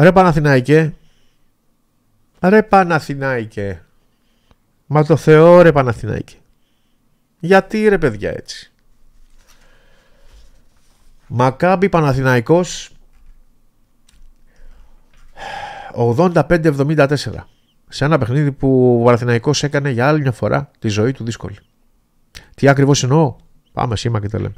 Ρε Παναθηνάικε. Ρε Παναθηνάικε. Μα το Θεό ρε Παναθηνάικε. Γιατί ρε παιδιά έτσι. Μακάμπι Παναθηναϊκός 85-74. Σε ένα παιχνίδι που ο Παναθηναϊκός έκανε για άλλη μια φορά τη ζωή του δύσκολη. Τι ακριβώς εννοώ. Πάμε σήμα και τα λέμε.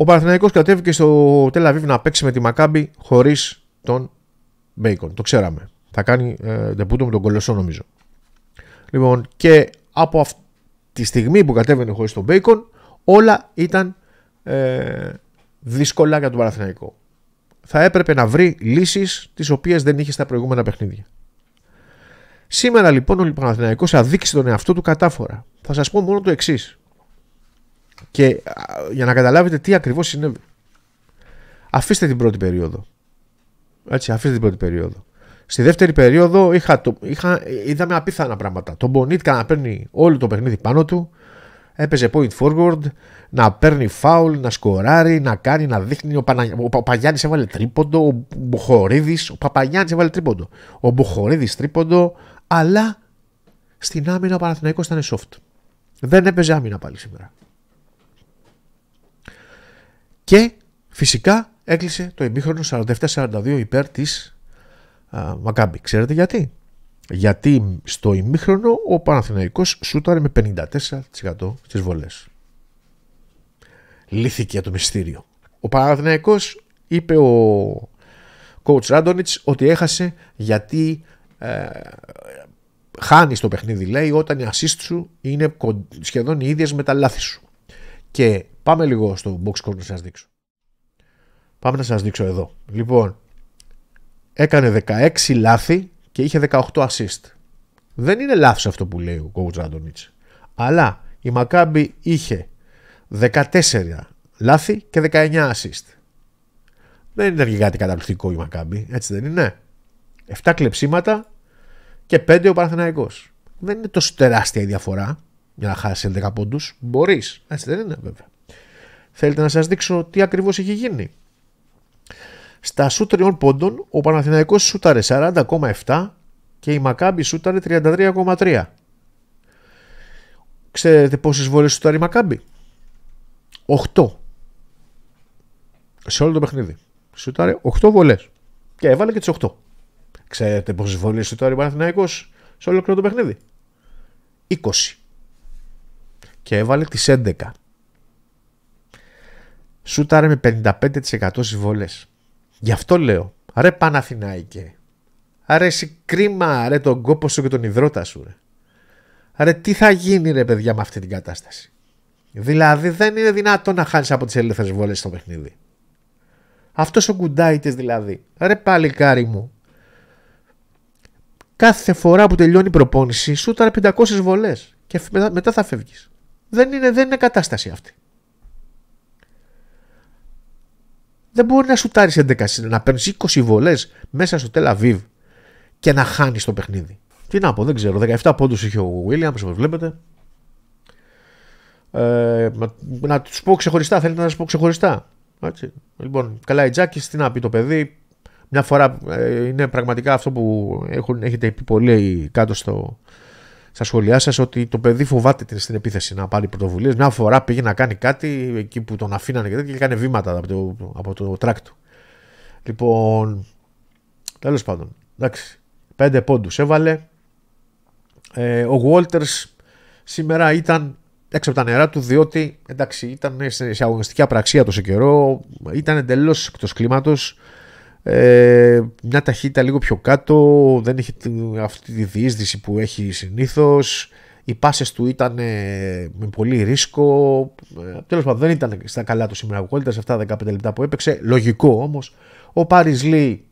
Ο Παναθυναϊκό κατέβηκε στο Τελαβίβ να παίξει με τη Μακάμπη χωρίς τον Μπέικον. Το ξέραμε. Θα κάνει ντεπούτο με τον Κολοσσό, νομίζω. Λοιπόν, και από αυτή τη στιγμή που κατέβαινε χωρίς τον Μπέικον, όλα ήταν ε, δύσκολα για τον Παναθηναϊκό. Θα έπρεπε να βρει λύσεις τις οποίες δεν είχε στα προηγούμενα παιχνίδια. Σήμερα λοιπόν ο Παναθηναϊκός αδείξει τον εαυτό του κατάφορα. Θα σας πω μόνο το εξής. Και για να καταλάβετε τι ακριβώς συνέβη. Αφήστε την πρώτη περίοδο. Έτσι, αφήστε την πρώτη περίοδο. Στη δεύτερη περίοδο είχα, το, είχα, είδαμε απίθανα πράγματα. Τον Μπονίτκα να παίρνει όλο το παιχνίδι πάνω του. Έπαιζε point forward, να παίρνει foul, να σκοράρει, να κάνει, να δείχνει. Ο, Πανα... έβαλε τρίποντο, ο μποχορίδη, ο Παπαγιάννης έβαλε τρίποντο. Ο Μποχορίδη τρίποντο, αλλά στην άμυνα ο Παναθηναϊκός ήταν soft. Δεν έπαιζε άμυνα πάλι σήμερα. Και φυσικά έκλεισε το ημίχρονο 47-42 υπέρ της Μακάμπη. Ξέρετε γιατί. Γιατί στο ημίχρονο ο Παναθηναϊκός σούταρε με 54% στις βολές. Λύθηκε το μυστήριο. Ο Παναθηναϊκός είπε ο coach Ράντονιτς ότι έχασε γιατί ε, χάνει το παιχνίδι λέει όταν οι ασίστ σου είναι σχεδόν οι ίδιες με τα λάθη σου. Και πάμε λίγο στο box score να σας δείξω. Πάμε να σας δείξω εδώ. Λοιπόν, έκανε 16 λάθη και είχε 18 assist. Δεν είναι λάθος αυτό που λέει ο coach Ραντονίτς. Αλλά η Μακάμπη είχε 14 λάθη και 19 assist. Δεν είναι και κάτι καταπληκτικό η Μακάμπη, έτσι δεν είναι. 7 κλεψίματα και 5 ο Παναθηναϊκός. Δεν είναι τόσο τεράστια η διαφορά για να χάσει 11 πόντους. Μπορείς, έτσι δεν είναι βέβαια. Θέλετε να σας δείξω τι ακριβώς έχει γίνει. Στα σου τριών πόντων, ο Παναθηναϊκός σούταρε 40,7 και η Μακάμπη σούταρε 33,3. Ξέρετε πόσες βολές σούταρε η Μακάμπη. 8. Σε όλο το παιχνίδι. Σούταρε 8 βολέ. Και έβαλε και τις 8. Ξέρετε πόσες βολές σούταρε η Παναθηναϊκός σε όλο το παιχνίδι. 20 και έβαλε τις 11. Σούταρε με 55% στις βολές. Γι' αυτό λέω, ρε Παναθηνάικε, ρε εσύ κρίμα ρε τον κόπο σου και τον υδρότα σου ρε. τι θα γίνει ρε παιδιά με αυτή την κατάσταση. Δηλαδή δεν είναι δυνατόν να χάνεις από τις ελεύθερες βολές στο παιχνίδι. Αυτός ο κουντάιτες δηλαδή. Ρε παλικάρι μου. Κάθε φορά που τελειώνει η προπόνηση σου 500 βολές και μετά, μετά θα φεύγεις. Δεν είναι, κατάσταση αυτή. Δεν μπορεί να σουτάρεις 11 να παίρνεις 20 βολές μέσα στο Τελαβίβ και να χάνεις το παιχνίδι. Τι να πω, δεν ξέρω. 17 πόντους είχε ο Βίλιαμ, όπως βλέπετε. Ε, να τους πω ξεχωριστά, θέλετε να σας πω ξεχωριστά. Έτσι. Λοιπόν, καλά η Τζάκης, τι να πει το παιδί. Μια φορά ε, είναι πραγματικά αυτό που έχουν, έχετε πει πολύ κάτω στο, στα σχόλιά σας ότι το παιδί φοβάται στην επίθεση να πάρει πρωτοβουλίες. Μια φορά πήγε να κάνει κάτι εκεί που τον αφήνανε και τέτοια και έκανε βήματα από το, από το τράκ Λοιπόν, τέλος πάντων, εντάξει, πέντε πόντους έβαλε. Ε, ο Βόλτερ σήμερα ήταν έξω από τα νερά του, διότι εντάξει, ήταν σε αγωνιστική απραξία τόσο καιρό, ήταν εντελώς εκτός κλίματος. Ε, μια ταχύτητα λίγο πιο κάτω, δεν έχει αυτή τη διείσδυση που έχει συνήθως. Οι πάσες του ήταν με πολύ ρίσκο. Ε, τέλος πάντων δεν ήταν στα καλά του σήμερα σε αυτά τα 15 λεπτά που έπαιξε. Λογικό όμως. Ο Πάρις Λί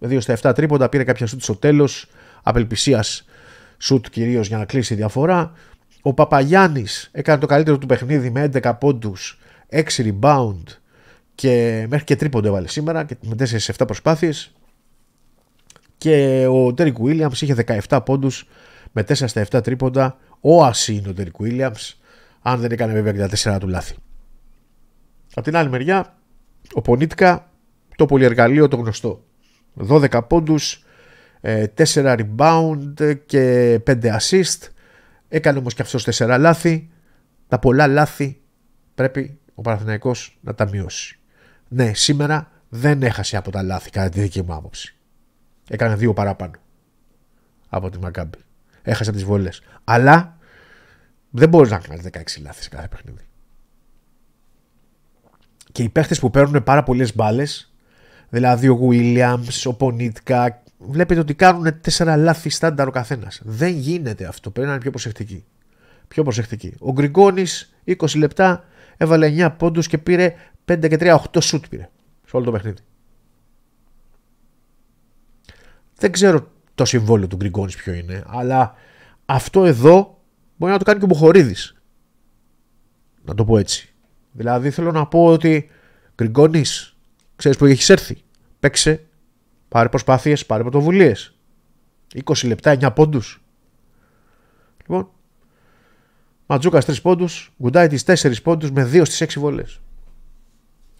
2 στα 7 τρίποντα πήρε κάποια σούτ στο τέλος. Απελπισίας σούτ κυρίως για να κλείσει η διαφορά. Ο Παπαγιάννης έκανε το καλύτερο του παιχνίδι με 11 πόντους, 6 rebound, και μέχρι και τρίποντο έβαλε σήμερα και με 4-7 προσπάθειες. Και ο Τέρικ Williams είχε 17 πόντους με 4 7 τρίποντα. Ο Ασή είναι ο Τέρικ Williams, αν δεν έκανε βέβαια και τα 4 του λάθη. από την άλλη μεριά, ο Πονίτκα, το πολυεργαλείο το γνωστό. 12 πόντους, 4 ε, rebound και 5 assist. Έκανε όμως και αυτός 4 λάθη. Τα πολλά λάθη πρέπει ο Παναθηναϊκός να τα μειώσει ναι, σήμερα δεν έχασε από τα λάθη κατά τη δική μου άποψη. Έκανε δύο παραπάνω από τη Μακάμπη. Έχασε τις βολέ. Αλλά δεν μπορείς να κάνεις 16 λάθη σε κάθε παιχνίδι. Και οι παίχτες που παίρνουν πάρα πολλές μπάλες, δηλαδή ο Βίλιαμ, ο Πονίτκα, βλέπετε ότι κάνουν τέσσερα λάθη στάνταρ ο καθένας. Δεν γίνεται αυτό. Πρέπει να είναι πιο προσεκτικοί. Πιο προσεκτικοί. Ο Γκριγκόνης 20 λεπτά έβαλε 9 πόντους και πήρε 5 και 3, 8 σουτ πήρε σε όλο το παιχνίδι. Δεν ξέρω το συμβόλαιο του Γκριγκόνης ποιο είναι, αλλά αυτό εδώ μπορεί να το κάνει και ο Μποχορίδης. Να το πω έτσι. Δηλαδή θέλω να πω ότι Γκριγκόνης, ξέρεις που έχεις έρθει. Παίξε, πάρε προσπάθειες, πάρε πρωτοβουλίες. 20 λεπτά, 9 πόντους. Λοιπόν, Ματζούκας 3 πόντου, τι 4 πόντους με 2 στι 6 βολέ.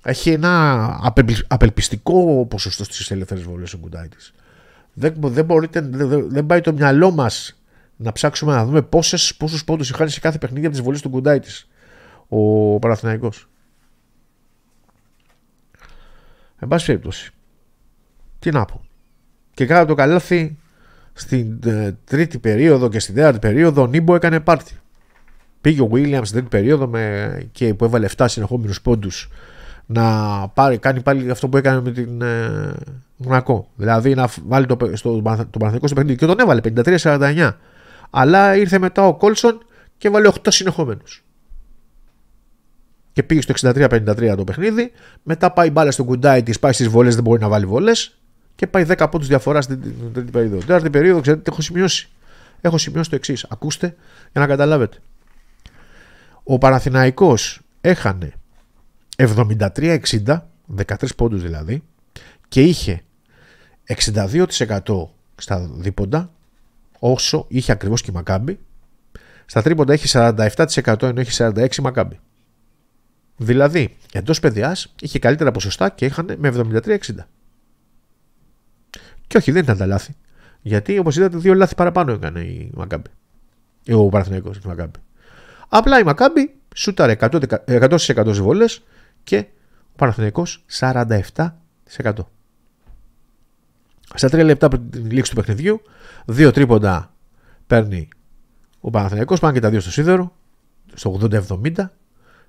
Έχει ένα απελπιστικό ποσοστό στις ελεύθερες βολές ο Κουντάιτης. Δεν, δεν, μπορείτε, δεν, δεν πάει το μυαλό μας να ψάξουμε να δούμε πόσες, πόντου πόντους είχαν σε κάθε παιχνίδι από τις βολές του Κουντάιτης ο Παναθηναϊκός. Εν πάση περιπτώσει, τι να πω. Και κάτω το καλάθι στην ε, τρίτη περίοδο και στην τέταρτη περίοδο ο Νίμπο έκανε πάρτι. Πήγε ο Βίλιαμ στην τρίτη περίοδο με, και που έβαλε 7 συνεχόμενους πόντους να πάρει, κάνει πάλι αυτό που έκανε με την ε, Δηλαδή να βάλει το, στο, το στο παιχνίδι και τον έβαλε 53-49. Αλλά ήρθε μετά ο Κόλσον και βάλε 8 συνεχόμενους. Και πήγε στο 63-53 το παιχνίδι. Μετά πάει μπάλα στον κουντάι της, πάει στις βολέ, δεν μπορεί να βάλει βολέ. Και πάει 10 πόντους διαφορά στην τρίτη περίοδο. Την περίοδο, ξέρετε, έχω σημειώσει. Έχω σημειώσει το εξής. Ακούστε για να καταλάβετε. Ο Παναθηναϊκός έχανε 73-60, 13 πόντους δηλαδή, και είχε 62% στα δίποντα, όσο είχε ακριβώς και η Μακάμπη. Στα τρίποντα έχει 47% ενώ έχει 46% η Μακάμπη. Δηλαδή, εντός παιδιάς είχε καλύτερα ποσοστά και είχαν με 73-60. Και όχι, δεν ήταν τα λάθη. Γιατί όπως είδατε, δύο λάθη παραπάνω έκανε η Μακάμπη. Ε, ο Παραθυναϊκός η Μακάμπη. Απλά η Μακάμπη σούταρε 100% στι και ο Παναθηναϊκός 47%. Στα τρία λεπτά πριν την λήξη του παιχνιδιού, δύο τρίποντα παίρνει ο Παναθηναϊκός, πάνε και τα δύο στο σίδερο, στο 80-70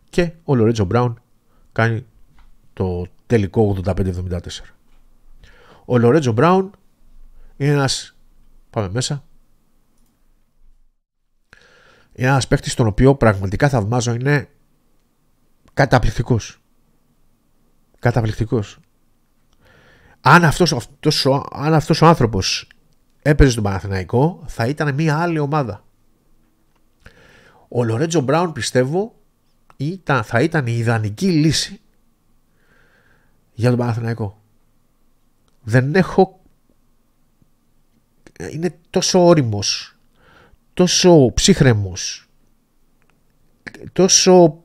και ο Λορέτζο Μπράουν κάνει το τελικό 85-74. Ο Λορέτζο Μπράουν είναι ένας, πάμε μέσα, είναι ένας παίχτης τον οποίο πραγματικά θαυμάζω, είναι καταπληκτικός. Καταπληκτικός. Αν αυτός, αυτός, ο, αν αυτός ο άνθρωπος έπαιζε στον Παναθηναϊκό θα ήταν μια άλλη ομάδα. Ο Λορέτζο Μπράουν πιστεύω ήταν, θα ήταν η ιδανική λύση για τον Παναθηναϊκό. Δεν έχω... Είναι τόσο όριμος, τόσο ψύχρεμος, τόσο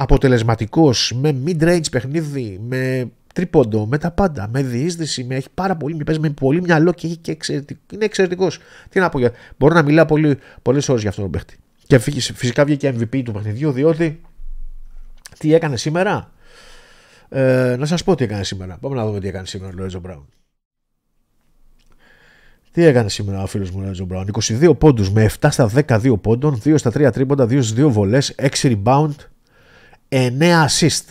αποτελεσματικός, με mid-range παιχνίδι, με τρίποντο, με τα πάντα, με διείσδυση, με έχει πάρα πολύ, με πολύ μυαλό και, και είναι εξαιρετικός. Τι να πω, μπορώ να μιλάω πολύ, πολλές ώρες για αυτόν τον παίχτη. Και φυσικά βγήκε και MVP του παιχνιδιού, διότι τι έκανε σήμερα. Ε, να σας πω τι έκανε σήμερα. Πάμε να δούμε τι έκανε σήμερα ο Λόιτζο Μπράουν. Τι έκανε σήμερα ο φίλος μου Λόριτζο Μπράουν. 22 πόντους με 7 στα 12 πόντων, 2 στα 3 τρίποντα, 2 στι 2 βολέ, 6 rebound, 9 assist.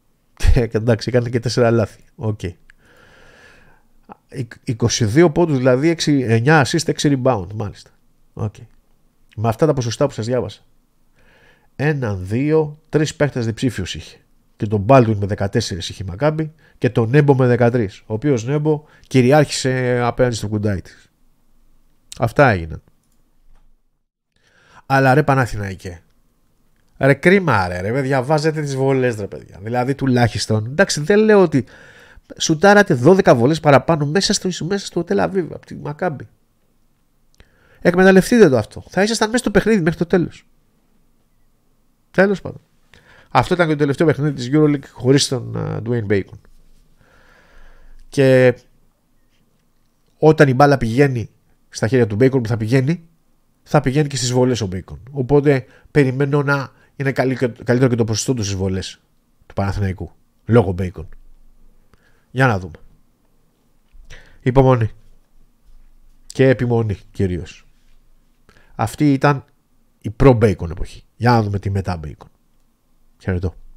Και εντάξει, έκανε και 4 λάθη. Οκ. Okay. 22 πόντους, δηλαδή 6, 9 assist, 6 rebound, μάλιστα. Okay. Με αυτά τα ποσοστά που σας διάβασα. 1, δύο, τρεις παίχτες διψήφιους είχε. Και τον Baldwin με 14 είχε μακάμπι και τον Νέμπο με 13. Ο οποίος Νέμπο κυριάρχησε απέναντι στο κουντάι της. Αυτά έγιναν. Αλλά ρε Παναθηναϊκέ, Ρε κρίμα ρε, ρε παιδιά, βάζετε τις βολές ρε παιδιά. Δηλαδή τουλάχιστον, εντάξει δεν λέω ότι σουτάρατε 12 βολές παραπάνω μέσα στο, μέσα στο Τελαβίβ, από τη Μακάμπη. Εκμεταλλευτείτε το αυτό. Θα ήσασταν μέσα στο παιχνίδι μέχρι το τέλος. Τέλος πάντων. Αυτό ήταν και το τελευταίο παιχνίδι της EuroLeague χωρίς τον Dwayne Bacon. Και όταν η μπάλα πηγαίνει στα χέρια του Bacon που θα πηγαίνει, θα πηγαίνει και στις βολές ο Bacon. Οπότε περιμένω να είναι καλύτερο και το ποσοστό του στι του Παναθηναϊκού. Λόγω Μπέικον. Για να δούμε. Υπομονή. Και επιμονή κυρίως. Αυτή ήταν η προ μπεικον εποχή. Για να δούμε τη μετα μπέικον. Χαιρετώ.